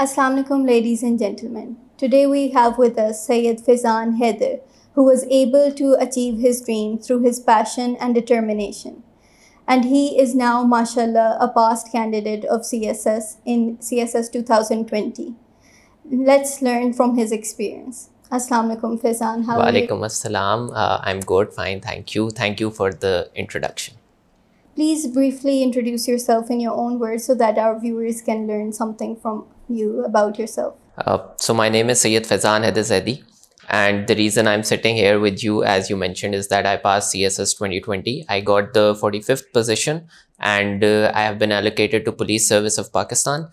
Assalamualaikum ladies and gentlemen. Today we have with us Sayed Fizan Heather, who was able to achieve his dream through his passion and determination. And he is now, mashallah, a past candidate of CSS in CSS 2020. Let's learn from his experience. Assalamualaikum Fizan. How are you? Assalam. Uh, I'm good, fine, thank you. Thank you for the introduction please briefly introduce yourself in your own words so that our viewers can learn something from you about yourself. Uh, so my name is Syed Fazan Hedizedi. And the reason I'm sitting here with you, as you mentioned, is that I passed CSS 2020. I got the 45th position and uh, I have been allocated to Police Service of Pakistan.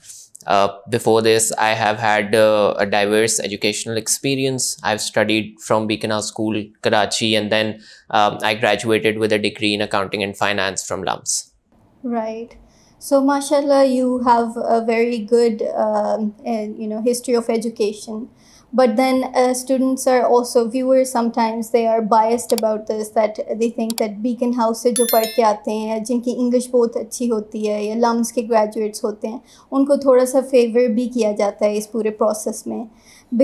Uh, before this, I have had uh, a diverse educational experience. I've studied from Beekana School, Karachi, and then um, I graduated with a degree in accounting and finance from LUMS. Right. So, mashallah, you have a very good, um, you know, history of education. but then uh, students are also viewers sometimes they are biased about this that they think that beacon house se jo padh ke aate hain jinki english bahut achhi hoti hai ya lums ke graduates hote hain unko thoda sa favor bhi kiya jata hai is pure process mein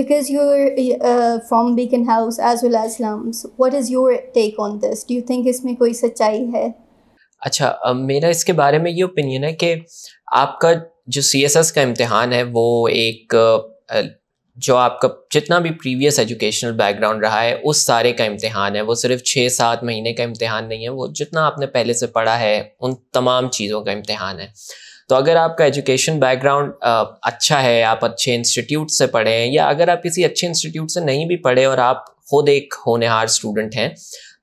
because you're uh, from beacon house as well as lums what is your take on this do you think isme koi sachai hai अच्छा uh, मेरा इसके बारे में ये opinion है कि आपका जो सी एस एस का इम्तहान है वो एक uh, जो आपका जितना भी प्रीवियस एजुकेशनल बैकग्राउंड रहा है उस सारे का इम्तहान है वो सिर्फ छः सात महीने का इम्तहान नहीं है वो जितना आपने पहले से पढ़ा है उन तमाम चीज़ों का इम्तहान है तो अगर आपका एजुकेशन बैकग्राउंड अच्छा है आप अच्छे इंस्टीट्यूट से पढ़े हैं या अगर आप किसी अच्छे इंस्टीट्यूट से नहीं भी पढ़े और आप खुद एक होनहार स्टूडेंट हैं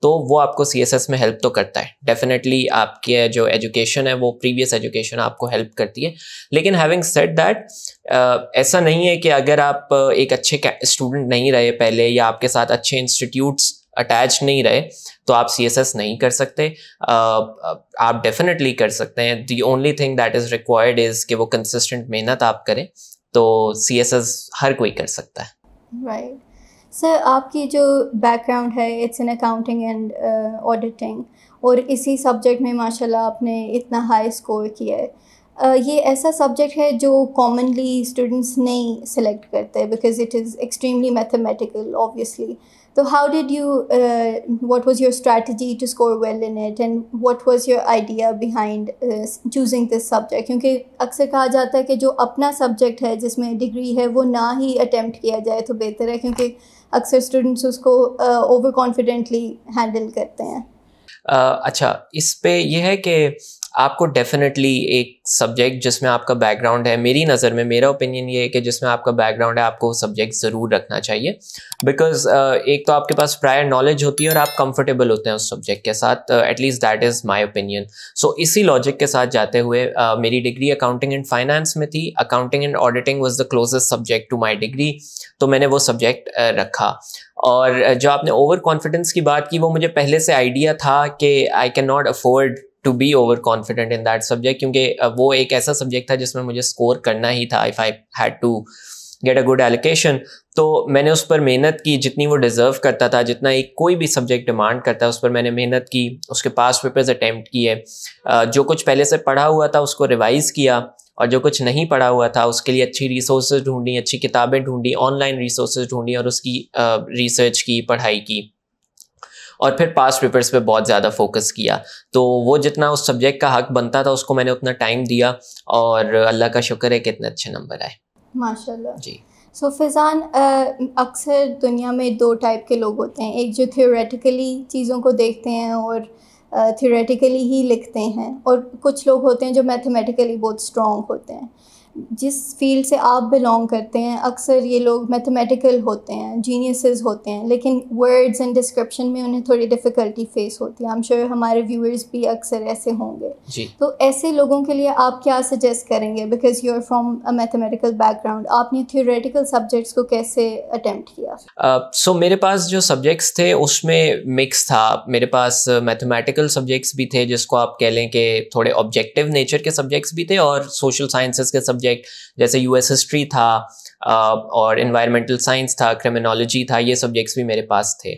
तो वो आपको सी में हेल्प तो करता है डेफिनेटली आपके जो एजुकेशन है वो प्रीवियस एजुकेशन आपको हेल्प करती है लेकिन हैविंग सेट दैट ऐसा नहीं है कि अगर आप एक अच्छे स्टूडेंट नहीं रहे पहले या आपके साथ अच्छे इंस्टीट्यूट्स अटैच नहीं रहे तो आप सी नहीं कर सकते uh, आप डेफिनेटली कर सकते हैं the only thing that is required is कि वो कंसिस्टेंट मेहनत आप करें तो सी हर कोई कर सकता है राइट right. सर आपकी जो बैकग्राउंड है it's in accounting and auditing और इसी सब्जेक्ट में माशाल्लाह आपने इतना हाई स्कोर किया है Uh, ये ऐसा सब्जेक्ट है जो कॉमनली स्टूडेंट्स नहीं सिलेक्ट करते because it is extremely mathematical obviously तो how did you what was your strategy to score well in it and what was your idea behind choosing this subject क्योंकि अक्सर कहा जाता है कि जो अपना सब्जेक्ट है जिसमें डिग्री है वो ना ही अटैम्प्ट किया जाए तो बेहतर है क्योंकि अक्सर स्टूडेंट्स उसको ओवर कॉन्फिडेंटली हैंडल करते हैं अच्छा इस पे यह है कि आपको डेफिनेटली एक सब्जेक्ट जिसमें आपका बैकग्राउंड है मेरी नज़र में मेरा ओपिनियन ये है कि जिसमें आपका बैकग्राउंड है आपको सब्जेक्ट ज़रूर रखना चाहिए बिकॉज uh, एक तो आपके पास प्रायर नॉलेज होती है और आप कंफर्टेबल होते हैं उस सब्जेक्ट के साथ at least that is my opinion so इसी लॉजिक के साथ जाते हुए uh, मेरी डिग्री अकाउंटिंग एंड फाइनेंस में थी accounting and auditing was the closest subject to my degree तो मैंने वो सब्जेक्ट uh, रखा और जो आपने ओवर कॉन्फिडेंस की बात की वो मुझे पहले से आइडिया था कि I can not afford to be over confident in that subject क्योंकि वो एक ऐसा सब्जेक्ट था जिसमें मुझे स्कोर करना ही था if I had to get a good allocation तो मैंने उस पर मेहनत की जितनी वो डिज़र्व करता था जितना एक कोई भी सब्जेक्ट डिमांड करता है उस पर मैंने मेहनत की उसके पास पेपर्स अटैम्प्ट किए जो कुछ पहले से पढ़ा हुआ था उसको रिवाइज़ किया और जो कुछ नहीं पढ़ा हुआ था उसके लिए अच्छी रिसोर्स ढूंढी अच्छी किताबें ढूंढी ऑनलाइन रिसोर्स ढूंढी और उसकी रिसर्च की पढ़ाई की और फिर पास्ट पेपर्स पे बहुत ज़्यादा फोकस किया तो वो जितना उस सब्जेक्ट का हक बनता था उसको मैंने उतना टाइम दिया और अल्लाह का शुक्र है कि इतने अच्छे नंबर आए माशाल्लाह जी सो so, फिज़ान अक्सर दुनिया में दो टाइप के लोग होते हैं एक जो थियोरेटिकली चीज़ों को देखते हैं और थियोरेटिकली ही लिखते हैं और कुछ लोग होते हैं जो मैथमेटिकली बहुत स्ट्रॉन्ग होते हैं जिस फील्ड से आप बिलोंग करते हैं अक्सर ये लोग मैथमेटिकल होते हैं जीनियसेस होते हैं लेकिन वर्ड्स एंड डिस्क्रिप्शन में उन्हें थोड़ी डिफ़िकल्टी फेस होती है हम श्योर हमारे व्यूअर्स भी अक्सर ऐसे होंगे तो ऐसे लोगों के लिए आप क्या सजेस्ट करेंगे because you are from a mathematical background आपने थियोरेटिकल सब्जेक्ट्स को कैसे अटैम्प्ट किया सो uh, so मेरे पास जो सब्जेक्ट्स थे उसमें मिक्स था मेरे पास मैथमेटिकल uh, सब्जेक्ट्स भी थे जिसको आप कह लें कि थोड़े ऑब्जेक्टिव नेचर के सब्जेक्ट्स भी थे और सोशल साइंसेस के सब्जेक्ट सब्जेक्ट जैसे यूएस हिस्ट्री था और इन्वायरमेंटल साइंस था क्रिमिनोलॉजी था ये सब्जेक्ट्स भी मेरे पास थे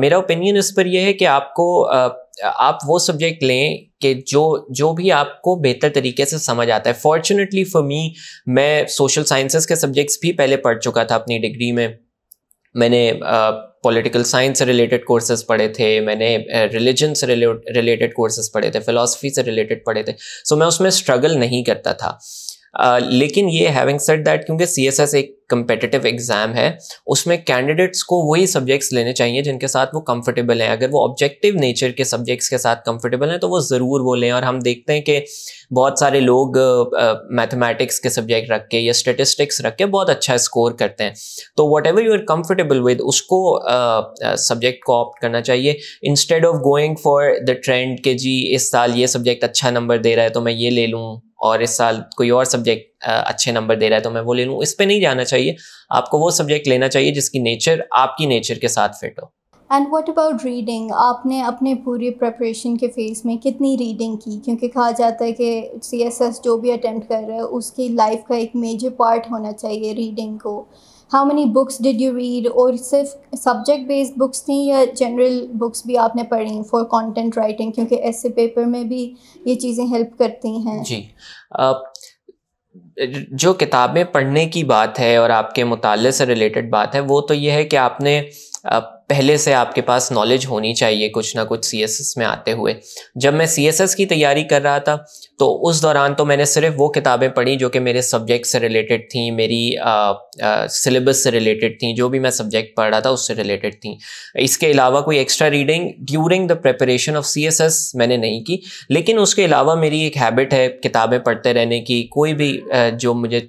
मेरा ओपिनियन इस पर यह है कि आपको आप वो सब्जेक्ट लें कि जो जो भी आपको बेहतर तरीके से समझ आता है फॉर्चुनेटली फॉर मी मैं सोशल साइंसेस के सब्जेक्ट्स भी पहले पढ़ चुका था अपनी डिग्री में मैंने पॉलिटिकल साइंस से रिलेटेड कोर्सेज पढ़े थे मैंने रिलीजन से रिलेटेड कोर्सेज पढ़े थे फिलोसफी से रिलेटेड पढ़े थे सो so, मैं उसमें स्ट्रगल नहीं करता था लेकिन ये हैविंग सेट दैट क्योंकि सी एस एस एक कंपेटिटिव एग्ज़ाम है उसमें कैंडिडेट्स को वही सब्जेक्ट्स लेने चाहिए जिनके साथ वो कंफर्टेबल हैं अगर वो ऑब्जेक्टिव नेचर के सब्जेक्ट्स के साथ कंफर्टेबल हैं तो वो ज़रूर वो लें और हम देखते हैं कि बहुत सारे लोग मैथमेटिक्स uh, के सब्जेक्ट रख के या स्टेटिस्टिक्स रख के बहुत अच्छा स्कोर करते हैं तो whatever you are comfortable with उसको सब्जेक्ट uh, को ऑप्ट करना चाहिए instead of going for the trend के जी इस साल ये सब्जेक्ट अच्छा नंबर दे रहा है तो मैं ये ले लूँ और इस साल कोई और सब्जेक्ट अच्छे नंबर दे रहा है तो मैं वो ले लूँ इस पर नहीं जाना चाहिए आपको वो सब्जेक्ट लेना चाहिए जिसकी नेचर आपकी नेचर के साथ फिट हो एंड व्हाट अबाउट रीडिंग आपने अपने पूरी प्रपरेशन के फेस में कितनी रीडिंग की क्योंकि कहा जाता है कि सी एस एस जो भी अटैम्प्ट कर रहा है उसकी लाइफ का एक मेजर पार्ट होना चाहिए रीडिंग को how many books did you read और सिर्फ सब्जेक्ट बेस्ड बुक्स थी या जनरल बुक्स भी आपने पढ़ी फॉर कॉन्टेंट राइटिंग क्योंकि ऐसे पेपर में भी ये चीज़ें हेल्प करती हैं जी आ, जो किताबें पढ़ने की बात है और आपके मुताले से रिलेटेड बात है वो तो ये है कि आपने पहले से आपके पास नॉलेज होनी चाहिए कुछ ना कुछ सी में आते हुए जब मैं सी की तैयारी कर रहा था तो उस दौरान तो मैंने सिर्फ वो किताबें पढ़ी जो कि मेरे सब्जेक्ट से रिलेटेड थी मेरी सिलेबस से रिलेटेड थी जो भी मैं सब्जेक्ट पढ़ रहा था उससे रिलेटेड थी इसके अलावा कोई extra reading during the preparation of C मैंने नहीं की लेकिन उसके अलावा मेरी एक हैबिट है किताबें पढ़ते रहने की कोई भी जो मुझे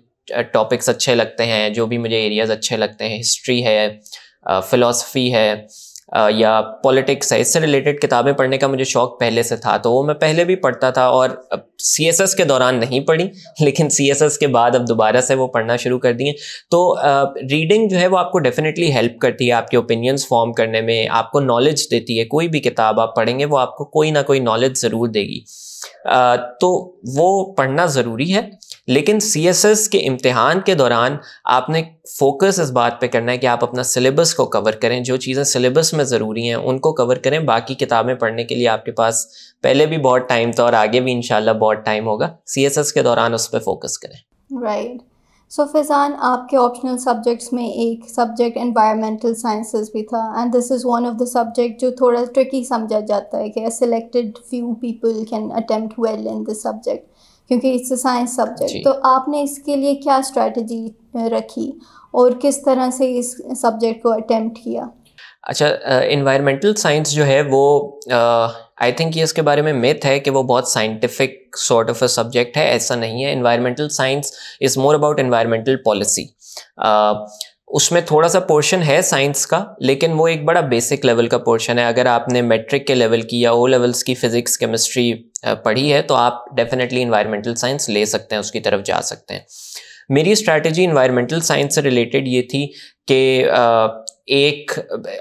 टॉपिक्स अच्छे लगते हैं जो भी मुझे एरियाज़ अच्छे लगते हैं हिस्ट्री है फ़िलासफ़ी है या पॉलिटिक्स है इससे रिलेटेड किताबें पढ़ने का मुझे शौक पहले से था तो वो मैं पहले भी पढ़ता था और सी एस एस के दौरान नहीं पढ़ी लेकिन सी एस एस के बाद अब दोबारा से वो पढ़ना शुरू कर दिए तो रीडिंग जो है वो आपको डेफिनेटली हेल्प करती है आपके ओपिनियंस फॉर्म करने में आपको नॉलेज देती है कोई भी किताब आप पढ़ेंगे वो आपको कोई ना कोई नॉलेज ज़रूर देगी तो वो पढ़ना ज़रूरी है लेकिन सी के इम्तहान के दौरान आपने फोकस इस बात पे करना है कि आप अपना सिलेबस को कवर करें जो चीज़ें सिलेबस में ज़रूरी हैं उनको कवर करें बाकी किताबें पढ़ने के लिए आपके पास पहले भी बहुत टाइम था और आगे भी इन बहुत टाइम होगा सी के दौरान उस पर फोकस करें राइट सो फिजान आपके ऑप्शनल सब्जेक्ट्स में एक सब्जेक्ट एनवायरमेंटल साइंसेस भी था and this is one of the subject जो थोड़ा ट्रिकी समझा जाता है कि selected few people can attempt well in this subject क्योंकि इट्स अ साइंस सब्जेक्ट तो आपने इसके लिए क्या स्ट्रेटजी रखी और किस तरह से इस सब्जेक्ट को अटेम्प्ट किया अच्छा इन्वायरमेंटल uh, साइंस जो है वो आई uh, थिंक ये इसके बारे में मिथ है कि वो बहुत scientific sort of a subject है ऐसा नहीं है environmental science is more about environmental policy उसमें थोड़ा सा पोर्शन है साइंस का लेकिन वो एक बड़ा बेसिक लेवल का पोर्शन है अगर आपने मेट्रिक के लेवल की या ओ लेवल्स की फिजिक्स केमिस्ट्री पढ़ी है तो आप डेफिनेटली इन्वायरमेंटल साइंस ले सकते हैं उसकी तरफ जा सकते हैं मेरी स्ट्रैटेजी इन्वायरमेंटल साइंस से रिलेटेड ये थी कि एक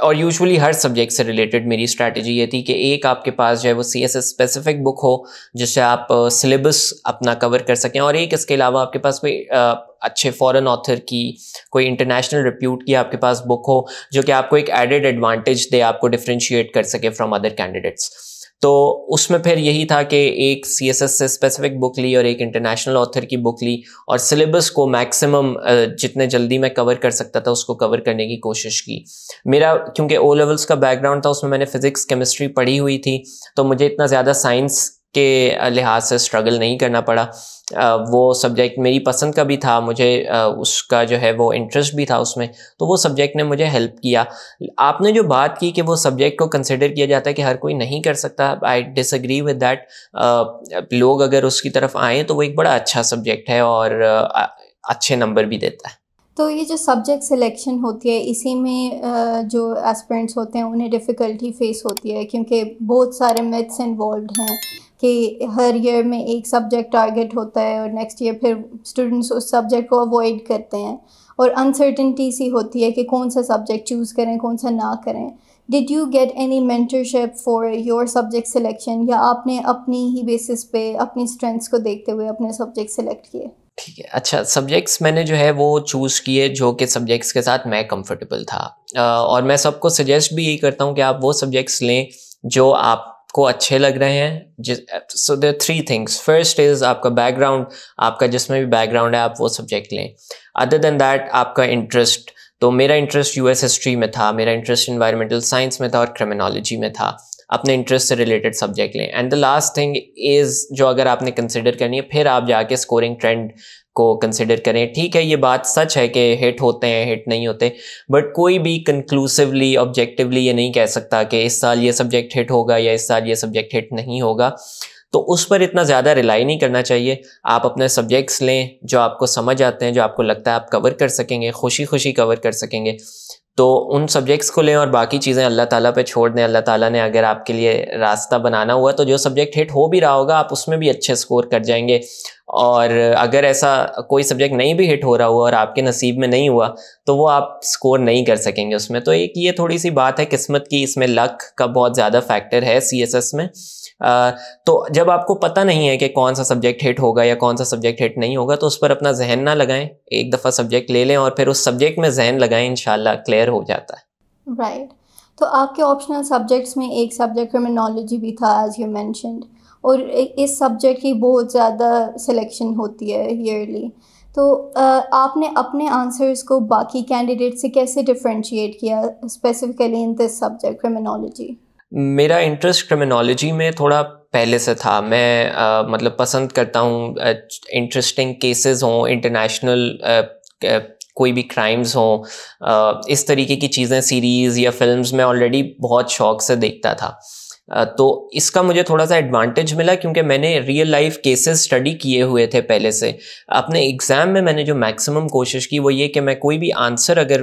और यूजुअली हर सब्जेक्ट से रिलेटेड मेरी स्ट्रैटेजी ये थी कि एक आपके पास जो है वो C S S specific book हो जिससे आप सिलेबस uh, अपना कवर कर सकें और एक इसके अलावा आपके पास कोई uh, अच्छे फॉरेन ऑथर की कोई इंटरनेशनल रिप्यूट की आपके पास बुक हो जो कि आपको एक एडेड एडवांटेज दे आपको डिफ्रेंशिएट कर सके फ्रॉम अदर कैंडिडेट्स तो उसमें फिर यही था कि एक सी एस एस से स्पेसिफिक बुक ली और एक इंटरनेशनल ऑथर की बुक ली और सिलेबस को मैक्सिमम जितने जल्दी मैं कवर कर सकता था उसको कवर करने की कोशिश की मेरा क्योंकि ओ लेवल्स का बैकग्राउंड था उसमें मैंने फ़िज़िक्स केमिस्ट्री पढ़ी हुई थी तो मुझे इतना ज़्यादा साइंस के लिहाज से स्ट्रगल नहीं करना पड़ा वो सब्जेक्ट मेरी पसंद का भी था मुझे उसका जो है वो इंटरेस्ट भी था उसमें तो वो सब्जेक्ट ने मुझे हेल्प किया आपने जो बात की कि वो सब्जेक्ट को कंसिडर किया जाता है कि हर कोई नहीं कर सकता आई डिसग्री विद डैट लोग अगर उसकी तरफ आए तो वो एक बड़ा अच्छा सब्जेक्ट है और अच्छे नंबर भी देता है तो ये जो सब्जेक्ट सिलेक्शन होती है इसी में जो एस्पेरेंट्स होते हैं उन्हें डिफ़िकल्टी फेस होती है क्योंकि बहुत सारे मिथ्स इन्वॉल्व हैं कि हर ईयर में एक सब्जेक्ट टारगेट होता है और नेक्स्ट ईयर फिर स्टूडेंट्स उस सब्जेक्ट को अवॉइड करते हैं और अनसर्टनटी सी होती है कि कौन सा सब्जेक्ट चूज़ करें कौन सा ना करें did you get any mentorship for your subject selection या आपने अपनी ही बेसिस पे अपनी स्ट्रेंथ्स को देखते हुए अपने सब्जेक्ट सेलेक्ट किए ठीक है अच्छा सब्जेक्ट्स मैंने जो है वो चूज़ किए जो कि सब्जेक्ट्स के साथ मैं कंफर्टेबल था और मैं सबको सजेस्ट भी यही करता हूँ कि आप वो सब्जेक्ट्स लें जो आप को अच्छे लग रहे हैं so there three things first is आपका बैकग्राउंड आपका जिसमें भी बैकग्राउंड है आप वो सब्जेक्ट लें अदर देन दैट आपका इंटरेस्ट तो मेरा इंटरेस्ट यूएस हिस्ट्री में था मेरा इंटरेस्ट इन्वायरमेंटल साइंस में था और क्रिमिनोलॉजी में था अपने इंटरेस्ट से रिलेटेड सब्जेक्ट लें and the last thing is जो अगर आपने कंसिडर करनी है फिर आप जाके स्कोरिंग ट्रेंड को कंसिडर करें ठीक है ये बात सच है कि हिट होते हैं हिट नहीं होते बट कोई भी कंक्लूसिवली ऑब्जेक्टिवली ये नहीं कह सकता कि इस साल ये सब्जेक्ट हिट होगा या इस साल ये सब्जेक्ट हिट नहीं होगा तो उस पर इतना ज़्यादा रिलाई नहीं करना चाहिए आप अपने सब्जेक्ट्स लें जो आपको समझ आते हैं जो आपको लगता है आप कवर कर सकेंगे खुशी खुशी कवर कर सकेंगे तो उन सब्जेक्ट्स को लें और बाकी चीज़ें अल्लाह ताला पे छोड़ दें अल्लाह ताला ने अगर आपके लिए रास्ता बनाना हुआ तो जो सब्जेक्ट हिट हो भी रहा होगा आप उसमें भी अच्छे स्कोर कर जाएंगे और अगर ऐसा कोई सब्जेक्ट नहीं भी हिट हो रहा हुआ और आपके नसीब में नहीं हुआ तो वो आप स्कोर नहीं कर सकेंगे उसमें तो एक ये थोड़ी सी बात है किस्मत की इसमें लक का बहुत ज़्यादा फैक्टर है सी में आ, तो जब आपको पता नहीं है कि कौन सा सब्जेक्ट हिट होगा या कौन सा सब्जेक्ट हिट नहीं होगा तो उस पर अपना जहन ना लगाएं एक दफ़ा सब्जेक्ट ले लें और फिर उस सब्जेक्ट में जहन लगाएं इन क्लियर हो जाता है राइट right. तो आपके ऑप्शनल सब्जेक्ट्स में एक सब्जेक्ट क्रिमिनोलॉजी भी था एज यू मैंशनड और इस सब्जेक्ट की बहुत ज़्यादा सिलेक्शन होती है ईयरली तो आपने अपने आंसर्स को बाकी कैंडिडेट से कैसे डिफ्रेंशिएट किया specifically in this subject criminology मेरा इंटरेस्ट क्रिमिनोलॉजी में थोड़ा पहले से था मैं आ, मतलब पसंद करता हूँ इंटरेस्टिंग केसेस हों इंटरनेशनल कोई भी क्राइम्स हों इस तरीके की चीज़ें सीरीज़ या फिल्म्स में ऑलरेडी बहुत शौक से देखता था तो इसका मुझे थोड़ा सा एडवांटेज मिला क्योंकि मैंने रियल लाइफ केसेस स्टडी किए हुए थे पहले से अपने एग्ज़ाम में मैंने जो मैक्सिमम कोशिश की वो ये कि मैं कोई भी आंसर अगर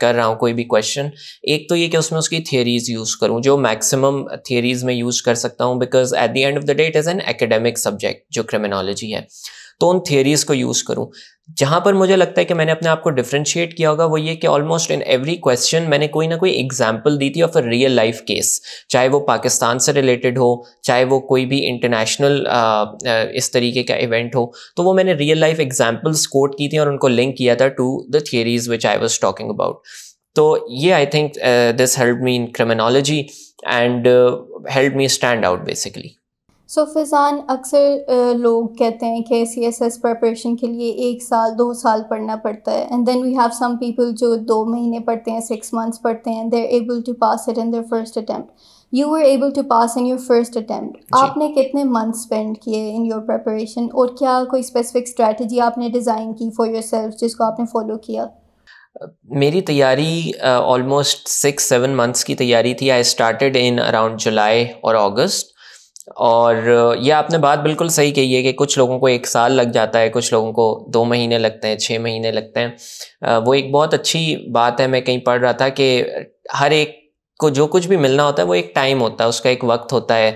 कर रहा हूँ कोई भी क्वेश्चन एक तो ये कि उसमें उसकी थियरीज़ यूज़ करूँ जो मैक्सिमम थियरीज़ में यूज़ कर सकता हूँ because at the end of the day it is an academic subject जो क्रिमिनोलॉजी है तो उन थियरीज़ को यूज़ करूँ जहाँ पर मुझे लगता है कि मैंने अपने आप को डिफ्रेंशिएट किया होगा वो ये कि ऑलमोस्ट इन एवरी क्वेश्चन मैंने कोई ना कोई एग्जाम्पल दी थी of a real life case चाहे वो पाकिस्तान से रिलेटेड हो चाहे वो कोई भी इंटरनेशनल इस तरीके का इवेंट हो तो वो मैंने रियल लाइफ एग्जाम्पल्स कोट की थी और उनको लिंक किया था to the theories which I was talking about तो ये I think this help me in criminology and help me stand out basically so so, Fizan अक्सर लोग कहते हैं कि सी एस एस प्रपरेशन के लिए एक साल दो साल पढ़ना पड़ता है and then we have some people जो दो महीने पढ़ते हैं सिक्स मंथ्स पढ़ते हैं they're able to pass it in their first attempt you were able to pass in your first attempt आपने कितने मंथ स्पेंड किए इन योर प्रपरेशन और क्या कोई स्पेसिफिक स्ट्रैटेजी आपने डिज़ाइन की फॉर योर सेल्फ जिसको आपने फॉलो किया मेरी तैयारी ऑलमोस्ट सिक्स सेवन मंथ्स की तैयारी थी आई स्टार्टेड इन अराउंड जुलाई और अगस्त और यह आपने बात बिल्कुल सही कही है कि कुछ लोगों को एक साल लग जाता है कुछ लोगों को दो महीने लगते हैं छः महीने लगते हैं वो एक बहुत अच्छी बात है मैं कहीं पढ़ रहा था कि हर एक को जो कुछ भी मिलना होता है वो एक टाइम होता है उसका एक वक्त होता है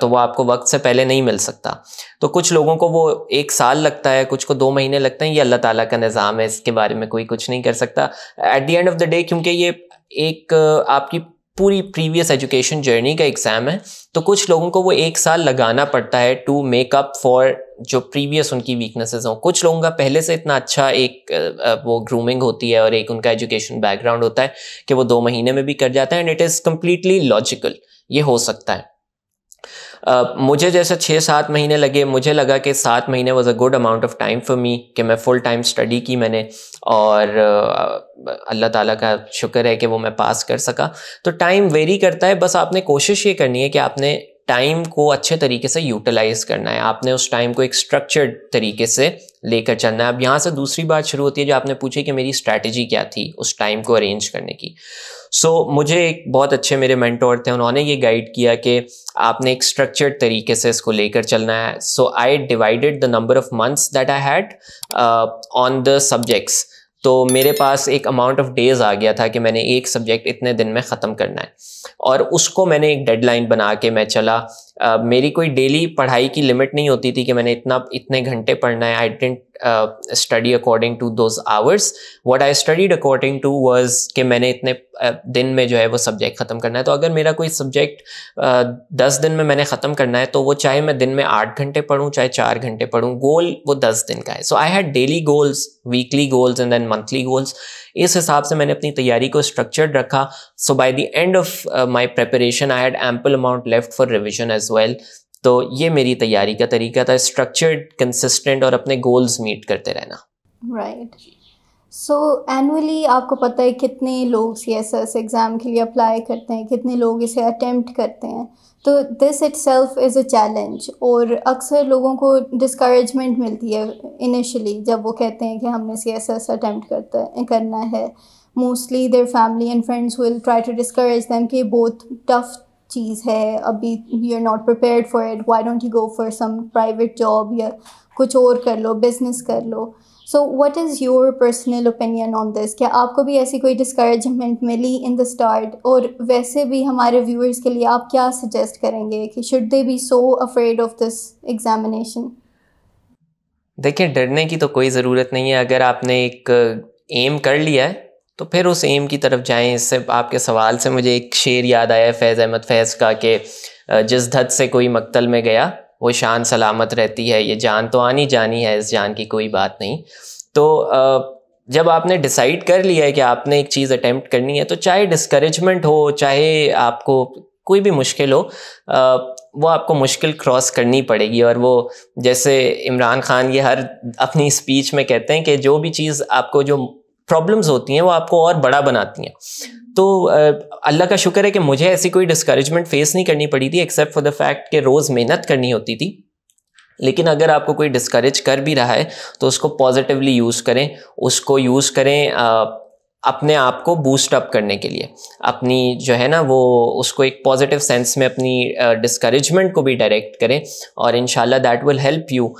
तो वो आपको वक्त से पहले नहीं मिल सकता तो कुछ लोगों को वो एक साल लगता है कुछ को दो महीने लगते हैं ये अल्लाह ताला का निज़ाम है इसके बारे में कोई कुछ नहीं कर सकता at the end of the day क्योंकि ये एक आपकी पूरी प्रीवियस एजुकेशन जर्नी का एग्ज़ाम है तो कुछ लोगों को वो एक साल लगाना पड़ता है टू मेकअप फॉर जो प्रीवियस उनकी वीकनेसेस हों कुछ लोगों का पहले से इतना अच्छा एक वो ग्रूमिंग होती है और एक उनका एजुकेशन बैकग्राउंड होता है कि वो दो महीने में भी कर जाता है and it is completely logical ये हो सकता है Uh, मुझे जैसे छः सात महीने लगे मुझे लगा कि सात महीने was a good amount of time for me कि मैं फुल टाइम स्टडी की मैंने और uh, अल्लाह ताला का शुक्र है कि वो मैं पास कर सका तो टाइम वेरी करता है बस आपने कोशिश ये करनी है कि आपने टाइम को अच्छे तरीके से यूटिलाइज़ करना है आपने उस टाइम को एक स्ट्रक्चर्ड तरीके से लेकर चलना है अब यहाँ से दूसरी बात शुरू होती है जो आपने पूछी कि मेरी स्ट्रैटेजी क्या थी उस टाइम को अरेंज करने की सो so, मुझे एक बहुत अच्छे मेरे मेंटोर थे उन्होंने ये गाइड किया कि आपने एक स्ट्रक्चर्ड तरीके से इसको लेकर चलना है so I divided the number of months that I had on the subjects तो मेरे पास एक अमाउंट ऑफ डेज आ गया था कि मैंने एक सब्जेक्ट इतने दिन में ख़त्म करना है और उसको मैंने एक डेडलाइन बना के मैं चला मेरी कोई डेली पढ़ाई की लिमिट नहीं होती थी कि मैंने इतना इतने घंटे पढ़ना है I didn't study according to those hours what I studied according to hours कि मैंने इतने दिन में जो है वो सब्जेक्ट ख़त्म करना है तो अगर मेरा कोई सब्जेक्ट uh, दस दिन में मैंने ख़त्म करना है तो वो चाहे मैं दिन में आठ घंटे पढ़ूँ चाहे चार घंटे पढ़ूँ गोल वो दस दिन का है so I had daily goals weekly goals and then monthly goals इस हिसाब से मैंने अपनी तैयारी को स्ट्रक्चर्ड रखा so by the end of my preparation I had ample amount left for revision as well तो ये मेरी तैयारी का तरीका था स्ट्रक्चर्ड कंसिस्टेंट और अपने गोल्स मीट करते रहना right right. So so, annually आपको पता है कितने लोग सी एस एस एग्ज़ाम के लिए अप्लाई करते हैं कितने लोग इसे अटैम्प्ट करते हैं तो this itself is a challenge और अक्सर लोगों को डिस्करेजमेंट मिलती है इनिशली जब वो कहते हैं कि हमने सी एस एस अटैम्प्ट करता करना है mostly their family and friends will try to discourage them कि बहुत टफ चीज़ है अभी you are not prepare for it why don't you go for some private job या कुछ और कर लो बिजनेस कर लो so what is your personal opinion on this क्या आपको भी ऐसी कोई डिस्करेजमेंट मिली इन द स्टार्ट और वैसे भी हमारे व्यूअर्स के लिए आप क्या सजेस्ट करेंगे कि should they be so afraid of this examination देखिए डरने की तो कोई ज़रूरत नहीं है अगर आपने एक एम uh, कर लिया है तो फिर उस एम की तरफ जाएं इससे आपके सवाल से मुझे एक शेर याद आया फैज़ अहमद फैज़ का कि uh, जिस धद से कोई मकतल में गया वो शान सलामत रहती है ये जान तो आनी जानी है इस जान की कोई बात नहीं तो जब आपने डिसाइड कर लिया है कि आपने एक चीज़ अटैम्प्ट करनी है तो चाहे डिस्करेजमेंट हो चाहे आपको कोई भी मुश्किल हो वो आपको मुश्किल क्रॉस करनी पड़ेगी और वो जैसे इमरान खान ये हर अपनी स्पीच में कहते हैं कि जो भी चीज़ आपको जो प्रॉब्लम्स होती हैं वो आपको और बड़ा बनाती हैं तो अल्लाह का शुक्र है कि मुझे ऐसी कोई डिस्करेजमेंट फेस नहीं करनी पड़ी थी एक्सेप्ट फॉर द फैक्ट कि रोज़ मेहनत करनी होती थी लेकिन अगर आपको कोई डिस्करेज कर भी रहा है तो उसको पॉजिटिवली यूज़ करें उसको यूज़ करें अपने आप को बूस्ट अप करने के लिए अपनी जो है ना वो उसको एक पॉजिटिव सेंस में अपनी डिस्करेजमेंट को भी डायरेक्ट करें और in that will help you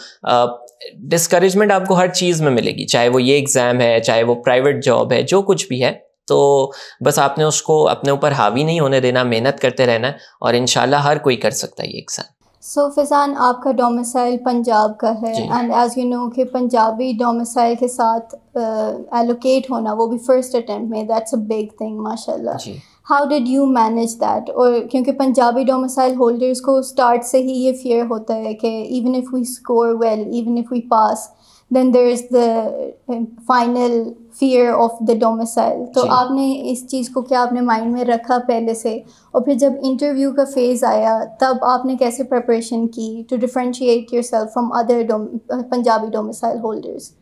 discouragement आपको हर चीज़ में मिलेगी चाहे वो ये एग्ज़ाम है चाहे वो प्राइवेट जॉब है जो कुछ भी है तो बस आपने उसको अपने ऊपर हावी नहीं होने देना मेहनत करते रहना और इन हर कोई कर सकता है ये एग्ज़ाम सो so, फिजान आपका डोमिसाइल पंजाब का है एंड एज यू नो कि पंजाबी डोमिसाइल के साथ एलोकेट uh, होना वो भी फर्स्ट अटेम्प्ट में दैट्स अ बिग थिंग माशाल्लाह how did you manage that और क्योंकि पंजाबी डोमिसाइल होल्डर्स को स्टार्ट से ही ये फियर होता है कि even if we score well even if we pass then there is the final fear of the domicile तो आपने इस चीज़ को क्या आपने माइंड में रखा पहले से और फिर जब इंटरव्यू का फेज़ आया तब आपने कैसे प्रिपरेशन की to differentiate yourself from other Punjabi domicile holders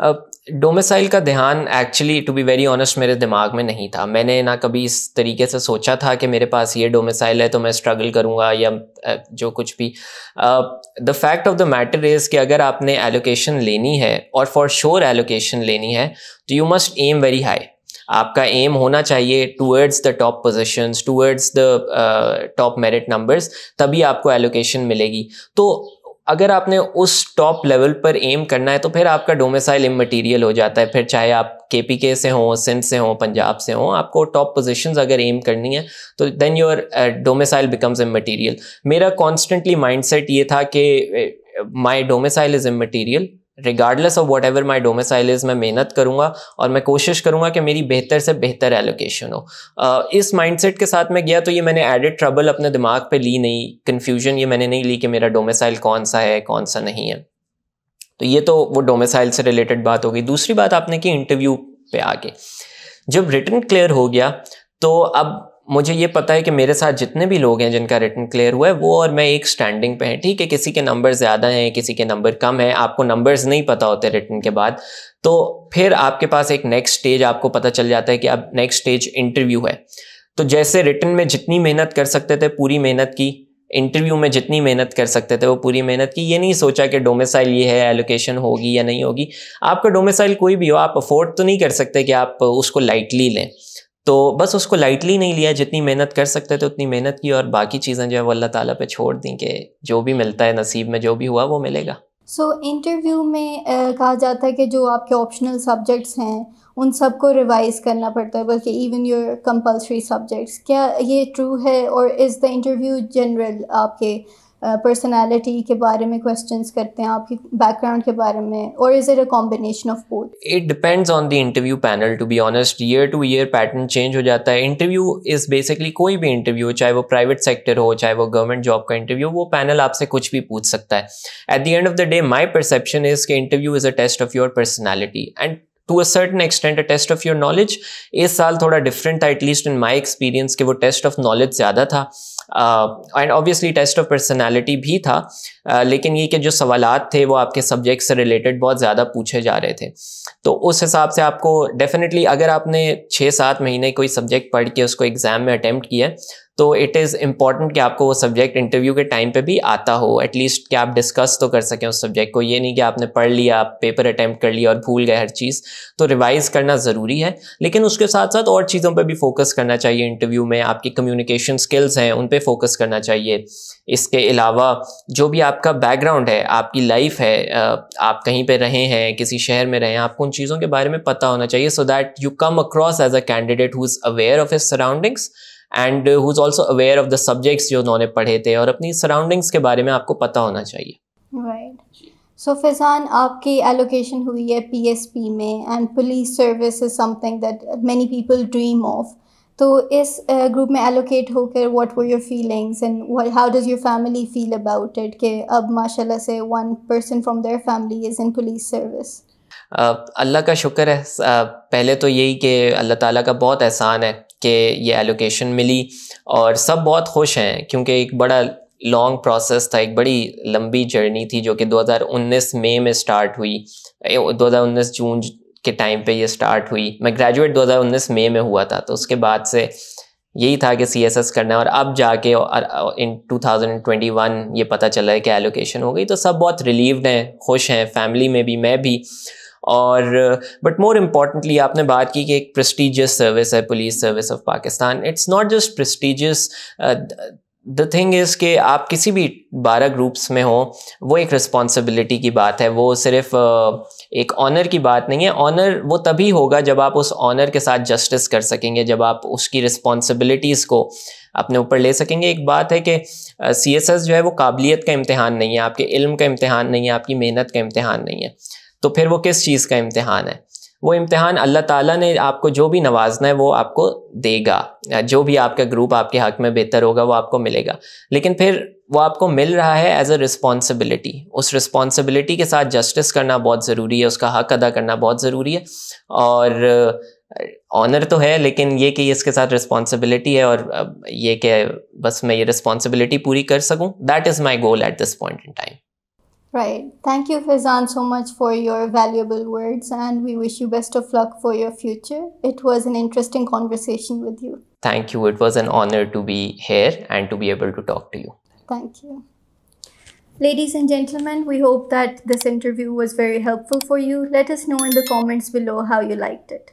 अब डोमिसाइल का ध्यान actually to be very honest मेरे दिमाग में नहीं था मैंने ना कभी इस तरीके से सोचा था कि मेरे पास ये डोमिसाइल है तो मैं स्ट्रगल करूँगा या जो कुछ भी the fact of the matter is कि अगर आपने एलोकेशन लेनी है और फॉर श्योर एलोकेशन लेनी है तो you must aim very high आपका एम होना चाहिए towards the top position towards the top merit numbers तभी आपको एलोकेशन मिलेगी तो अगर आपने उस टॉप लेवल पर एम करना है तो फिर आपका डोमिसाइल इमटीरियल हो जाता है फिर चाहे आप के पी के से हों सिंध से हों पंजाब से हों आपको टॉप पोजिशन अगर एम करनी है तो then your domicile becomes material मेरा कॉन्स्टेंटली सेट ये था कि my domicile is material regardless of whatever my domicile is मैं मेहनत करूँगा और मैं कोशिश करूँगा कि मेरी बेहतर से बेहतर एलोकेशन हो uh, इस माइंडसेट के साथ मैं गया तो ये मैंने एडिड ट्रबल अपने दिमाग पे ली नहीं कन्फ्यूजन ये मैंने नहीं ली कि मेरा डोमिसाइल कौन सा है कौन सा नहीं है तो ये तो वो डोमिसाइल से रिलेटेड बात होगी दूसरी बात आपने की इंटरव्यू पे आके जब रिटर्न क्लियर हो गया तो अब मुझे ये पता है कि मेरे साथ जितने भी लोग हैं जिनका रिटर्न क्लियर हुआ है वो और मैं एक स्टैंडिंग पे हैं ठीक है किसी के नंबर ज़्यादा हैं किसी के नंबर कम हैं आपको नंबर्स नहीं पता होते रिटर्न के बाद तो फिर आपके पास एक नेक्स्ट स्टेज आपको पता चल जाता है कि अब नेक्स्ट स्टेज इंटरव्यू है तो जैसे रिटर्न में जितनी मेहनत कर सकते थे पूरी मेहनत की इंटरव्यू में जितनी मेहनत कर सकते थे वो पूरी मेहनत की ये नहीं सोचा कि डोमिसाइल ये है एलोकेशन होगी या नहीं होगी आपका डोमिसाइल कोई भी हो आप अफोर्ड तो नहीं कर सकते कि आप उसको लाइटली लें तो बस उसको लाइटली नहीं लिया जितनी मेहनत कर सकते थे उतनी मेहनत की और बाकी चीज़ें जो है वो अल्लाह ताला पे छोड़ दी कि जो भी मिलता है नसीब में जो भी हुआ वो मिलेगा सो so, इंटरव्यू में कहा जाता है कि जो आपके ऑप्शनल सब्जेक्ट्स हैं उन सबको रिवाइज करना पड़ता है बल्कि इवन योर कंपलसरी सब्जेक्ट्स क्या ये ट्रू है और इज़ द इंटरव्यू जनरल आपके uh, के बारे में क्वेश्चंस करते हैं आपकी बैकग्राउंड के बारे में और is it a combination of both it depends on the interview panel to be honest year to year pattern change हो जाता है इंटरव्यू इज बेसिकली कोई भी इंटरव्यू हो चाहे वो प्राइवेट सेक्टर हो चाहे वो गवर्नमेंट जॉब का इंटरव्यू वो पैनल आपसे कुछ भी पूछ सकता है at the end of the day my perception is के interview is a test of your personality and to a certain extent a test of your knowledge इस साल थोड़ा डिफरेंट था एटलीस्ट इन माई एक्सपीरियंस कि वो test of knowledge ज़्यादा था and obviously test of personality भी था uh, लेकिन ये कि जो सवाल थे वो आपके सब्जेक्ट से रिलेटेड बहुत ज़्यादा पूछे जा रहे थे तो उस हिसाब से आपको डेफिनेटली अगर आपने छः सात महीने कोई सब्जेक्ट पढ़ के उसको एग्ज़ाम में अटैम्प्ट किया तो इट इज़ इम्पॉर्टेंट कि आपको वो सब्जेक्ट इंटरव्यू के टाइम पे भी आता हो एटलीस्ट कि आप डिस्कस तो कर सकें उस सब्जेक्ट को ये नहीं कि आपने पढ़ लिया आप पेपर अटैम्प्ट कर लिया और भूल गए हर चीज़ तो रिवाइज करना ज़रूरी है लेकिन उसके साथ साथ और चीज़ों पर भी फोकस करना चाहिए इंटरव्यू में आपकी कम्युनिकेशन स्किल्स हैं उन पर फोकस करना चाहिए इसके अलावा जो भी आपका बैकग्राउंड है आपकी लाइफ है आप कहीं पर रहे हैं किसी शहर में रहे हैं आपको उन चीज़ों के बारे में पता होना चाहिए so that you come across as a candidate who is aware of his surroundings and who is also aware of the subjects जो उन्होंने पढ़े थे और अपनी सराउंडिंग्स के बारे में आपको पता होना चाहिए राइट सो फिजान आपकी एलोकेशन हुई है पीएसपी में and police service is something that many people dream of तो इस ग्रुप uh, में एलोकेट होकर what were your feelings and how does your family feel about it कि अब माशाल्लाह से one person from their family is in police service Allah का शुक्र है uh, पहले तो यही कि अल्लाह ताला का बहुत एहसान है कि ये एलोकेशन मिली और सब बहुत खुश हैं क्योंकि एक बड़ा लॉन्ग प्रोसेस था एक बड़ी लंबी जर्नी थी जो कि 2019 मई में स्टार्ट हुई 2019 जून के टाइम पे ये स्टार्ट हुई मैं ग्रेजुएट 2019 मई में हुआ था तो उसके बाद से यही था कि सी एस एस करना है और अब जाके और इन 2021 ये पता चला है कि एलोकेशन हो गई तो सब बहुत रिलीव्ड हैं खुश हैं फैमिली में भी मैं भी और बट मोर इम्पॉर्टेंटली आपने बात की कि एक प्रेस्टिजियस सर्विस है police service of Pakistan it's not just prestigious the thing is के आप किसी भी बारह ग्रुप्स में हो वो एक रिस्पॉन्सिबिलिटी की बात है वो सिर्फ uh, एक ऑनर की बात नहीं है ऑनर वो तभी होगा जब आप उस ऑनर के साथ जस्टिस कर सकेंगे जब आप उसकी रिस्पॉन्सिबिलिटीज़ को अपने ऊपर ले सकेंगे एक बात है कि सी एस एस जो है वो काबिलियत का इम्तहान नहीं है आपके इल्म का इम्तहान नहीं है आपकी मेहनत का इम्तहान नहीं है तो फिर वो किस चीज़ का इम्तहान है वो इम्तहान अल्लाह ताला ने आपको जो भी नवाजना है वो आपको देगा जो भी आपका ग्रुप आपके हक में बेहतर होगा वो आपको मिलेगा लेकिन फिर वो आपको मिल रहा है एज अ रिस्पॉन्सिबिलिटी उस रिस्पॉन्सिबिलिटी के साथ जस्टिस करना बहुत ज़रूरी है उसका हक अदा करना बहुत ज़रूरी है और ऑनर तो है लेकिन ये कि इसके साथ रिस्पॉन्सिबिलिटी है और ये कि बस मैं ये रिस्पॉन्सिबिलिटी पूरी कर सकूँ that is my goal at this point in time Right. Thank you, Fizan, so much for your valuable words, and we wish you best of luck for your future. It was an interesting conversation with you. Thank you. It was an honor to be here and to be able to talk to you. Thank you. Ladies and gentlemen, we hope that this interview was very helpful for you. Let us know in the comments below how you liked it.